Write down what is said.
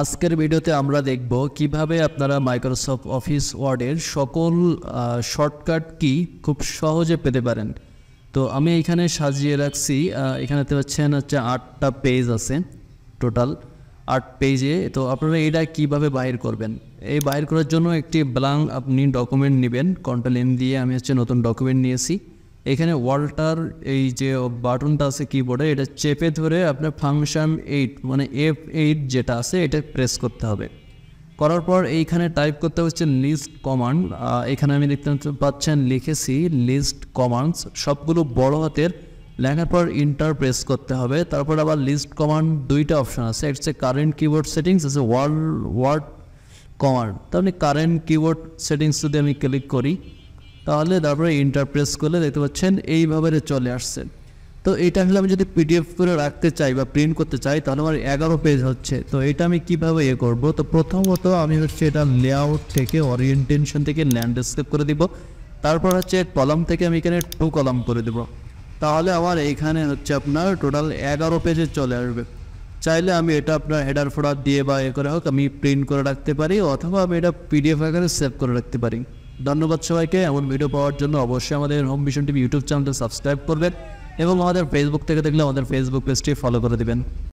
আজকের ভিডিওতে আমরা দেখব কিভাবে আপনারা মাইক্রোসফট অফিস ওয়ার্ডের সকল শর্টকাট কি খুব সহজে পেতে পারেন তো আমি এখানে সাজিয়ে রাখছি এখানেতে হচ্ছেন হচ্ছে আটটা পেজ আছে টোটাল আট পেজে তো আপনারা এটা কিভাবে বাহির করবেন এই বাহির করার জন্য একটি ব্লাঙ্ক আপনি ডকুমেন্ট নেবেন কন্ট্রোল এম দিয়ে আমি হচ্ছে নতুন ডকুমেন্ট নিয়েছি এখানে ওয়াল্টার এই যে বাটনটা আছে কিবোর্ডে এটা চেপে ধরে আপনার ফাংশন এইট মানে এফ এইট যেটা আছে এটা প্রেস করতে হবে করার পর এইখানে টাইপ করতে হচ্ছে লিস্ট কমান্ড এখানে আমি দেখতে পাচ্ছেন লিখেছি লিস্ট কমান্ডস সবগুলো বড় হাতের লেখার পর ইন্টার প্রেস করতে হবে তারপর আবার লিস্ট কমান্ড দুইটা অপশান আছে এক হচ্ছে কারেন্ট কিবোর্ড সেটিংস আছে ওয়ার্ল্ড ওয়ার্ড কমান্ড মানে কারেন্ট কিবোর্ড সেটিংস যদি আমি ক্লিক করি তাহলে তারপরে ইন্টারপ্রেস করলে দেখতে পাচ্ছেন এইভাবে চলে আসছে তো এটা আসলে আমি যদি পিডিএফ করে রাখতে চাই বা প্রিন্ট করতে চাই তাহলে আমার এগারো পেজ হচ্ছে তো এটা আমি কীভাবে ইয়ে করবো তো প্রথমত আমি হচ্ছে এটা লেআউট থেকে অরিয়েন্টেশন থেকে ল্যান্ডস্কেপ করে দিব তারপর হচ্ছে কলম থেকে আমি এখানে টু কলম করে দেব তাহলে আমার এইখানে হচ্ছে আপনার টোটাল এগারো পেজে চলে আসবে চাইলে আমি এটা আপনার হেডার ফোডার দিয়ে বা এ করে হোক আমি প্রিন্ট করে রাখতে পারি অথবা আমি এটা পিডিএফ আকারে সেভ করে রাখতে পারি ধন্যবাদ সবাইকে এমন ভিডিও পাওয়ার জন্য অবশ্যই আমাদের হোম মিশন টিভি ইউটিউব চ্যানেলটা সাবস্ক্রাইব করবেন এবং আমাদের ফেসবুক থেকে দেখলে আমাদের ফেসবুক পেজটি ফলো করে দেবেন